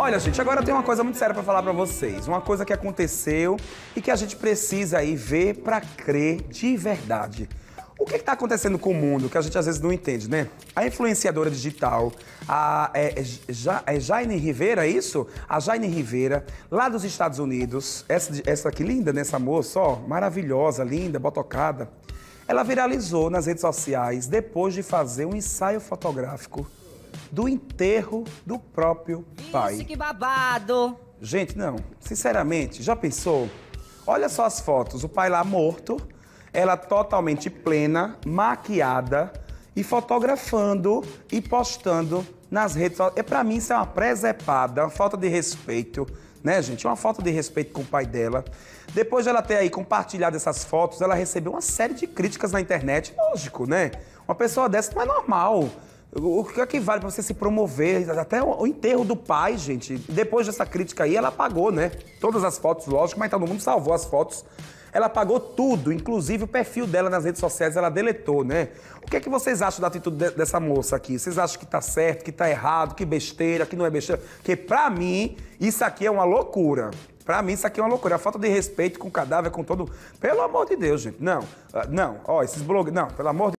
Olha, gente, agora tem uma coisa muito séria para falar para vocês. Uma coisa que aconteceu e que a gente precisa aí ver para crer de verdade. O que está acontecendo com o mundo que a gente às vezes não entende, né? A influenciadora digital, a é, é, é ja, é Jaine Rivera, é isso? A Jaine Rivera, lá dos Estados Unidos, essa, essa aqui linda, né? Essa moça, ó, maravilhosa, linda, botocada. Ela viralizou nas redes sociais depois de fazer um ensaio fotográfico do enterro do próprio pai. Isso, que babado! Gente, não, sinceramente, já pensou? Olha só as fotos, o pai lá morto, ela totalmente plena, maquiada e fotografando e postando nas redes sociais. É, Para mim isso é uma presepada, uma falta de respeito, né, gente? Uma falta de respeito com o pai dela. Depois de ela ter aí compartilhado essas fotos, ela recebeu uma série de críticas na internet. Lógico, né? Uma pessoa dessa não é normal. O que é que vale pra você se promover? Até o enterro do pai, gente. Depois dessa crítica aí, ela pagou, né? Todas as fotos, lógico, mas todo tá mundo salvou as fotos. Ela pagou tudo, inclusive o perfil dela nas redes sociais, ela deletou, né? O que é que vocês acham da atitude de, dessa moça aqui? Vocês acham que tá certo, que tá errado, que besteira, que não é besteira? Porque pra mim, isso aqui é uma loucura. Pra mim, isso aqui é uma loucura. A falta de respeito com o cadáver, com todo. Pelo amor de Deus, gente. Não, ah, não, ó, esses blogs. Não, pelo amor de